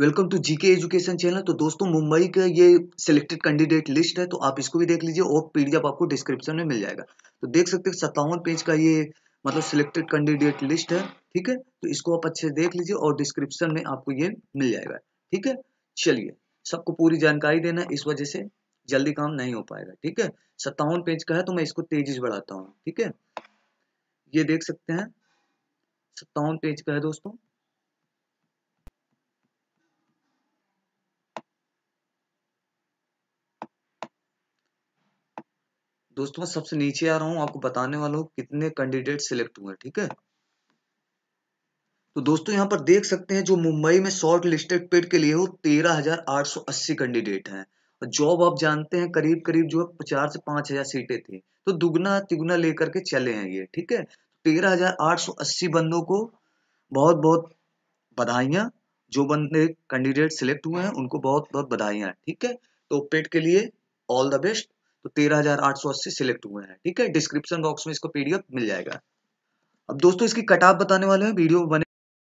welcome to GK education channel तो दोस्तों मुंबई का ये सिलेक्टेड कैंडिडेट लिस्ट है तो आप इसको भी देख लीजिए और पीडीएफ आपको डिस्क्रिप्शन में मिल जाएगा तो देख सकते हैं सत्तावन पेज का ये मतलब सिलेक्टेड कैंडिडेट लिस्ट है ठीक है तो इसको आप अच्छे से देख लीजिए और डिस्क्रिप्शन में आपको ये मिल जाएगा ठीक है चलिए सबको पूरी जानकारी देना इस वजह से जल्दी काम नहीं हो पाएगा ठीक है सत्तावन पेज का है तो मैं इसको तेजी से बढ़ाता हूँ ठीक है ये देख सकते हैं सत्तावन पेज का है दोस्तों दोस्तों मैं सबसे नीचे आ रहा हूँ आपको बताने वाला हूँ कितने कैंडिडेट सिलेक्ट हुए ठीक है तो दोस्तों यहाँ पर देख सकते हैं जो मुंबई में शॉर्ट लिस्टेड पेड के लिए हो तेरह हजार आठ सौ अस्सी कैंडिडेट हैं और जॉब आप जानते हैं करीब करीब जो है चार से पांच हजार सीटें थी तो दुगना तिगुना लेकर के चले हैं ये ठीक है तेरह हजार आठ सौ अस्सी बंदों को बहुत बहुत बधाइया जो बंदे कैंडिडेट सिलेक्ट हुए हैं उनको बहुत बहुत बधाइया ठीक है तो पेट के लिए ऑल द बेस्ट तो तेरह हजार आठ सौ अस्सी सिलेक्ट हुए हैं ठीक है डिस्क्रिप्शन बॉक्स में इसको पीडीएफ मिल जाएगा अब दोस्तों इसकी कटाप बताने वाले हैं वीडियो बने